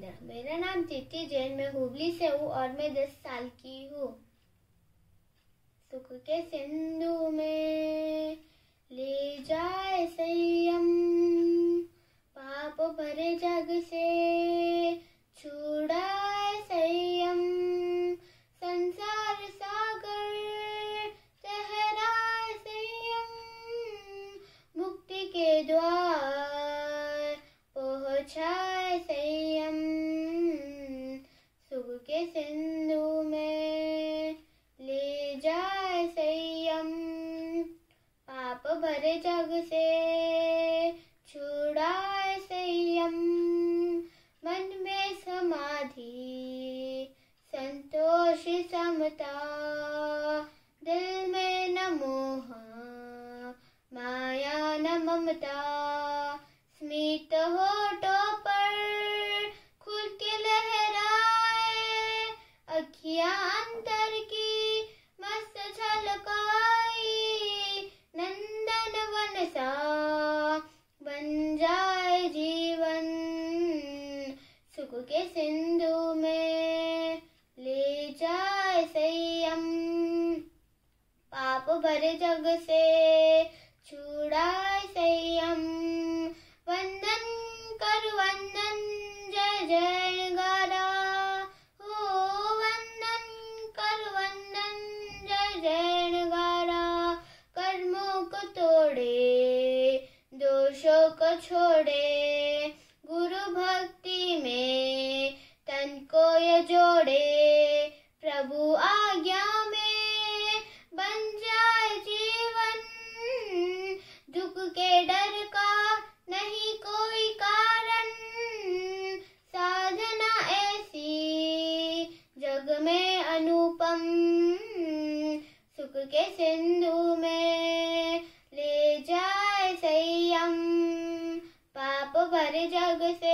महेंद्र मेरा नाम तृप्ति जैन मैं हुबली से हूँ और मैं दस साल की हूँ सुख के सिंधु में ले जाए संयम पाप भरे जग से छुड़ाए संयम संसार सागर ठहराए संयम मुक्ति के द्वार पहुँचा हर जग से छुड़ाए संयम मन में समाधि संतोष समता दिल में न मोह माया न ममता बर जग से छुड़ाए संयम वंदन कर वंदन जय जय गारा हो वंदन कर वंदन जय जय गारा कर्मों को तोड़े दोषों को छोड़े के सिंधु में ले जाए संयम पाप भर जग से